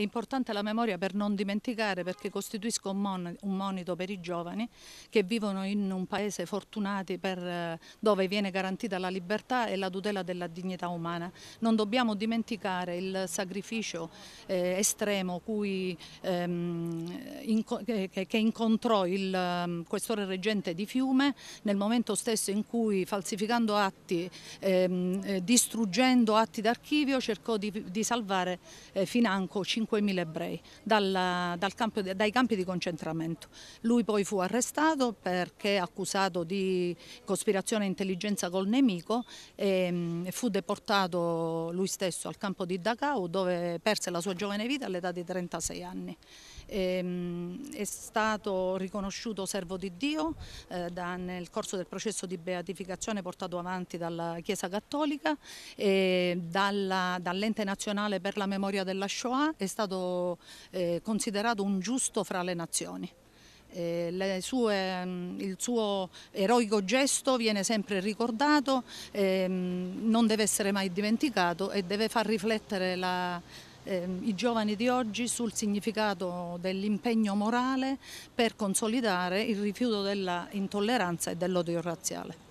È importante la memoria per non dimenticare perché costituisca un, mon un monito per i giovani che vivono in un paese fortunati per, eh, dove viene garantita la libertà e la tutela della dignità umana. Non dobbiamo dimenticare il sacrificio eh, estremo cui, ehm, inco che, che, incontrò il um, questore reggente di Fiume nel momento stesso in cui falsificando atti, ehm, eh, distruggendo atti d'archivio cercò di, di salvare eh, financo 50 5.000 ebrei dal, dal campo, dai campi di concentramento. Lui poi fu arrestato perché accusato di cospirazione e intelligenza col nemico ehm, e, fu deportato lui stesso al campo di Dachau dove perse la sua giovane vita all'età di 36 anni. E, ehm, è stato riconosciuto servo di Dio eh, da, nel corso del processo di beatificazione portato avanti dalla Chiesa Cattolica e dall'ente nazionale per la memoria della Shoah è stato eh, considerato un giusto fra le nazioni. Eh, sue, mm, il suo eroico gesto viene sempre ricordato, ehm, non deve essere mai dimenticato e deve far riflettere la, ehm, i giovani di oggi sul significato dell'impegno morale per consolidare il rifiuto dell'intolleranza e dell'odio razziale.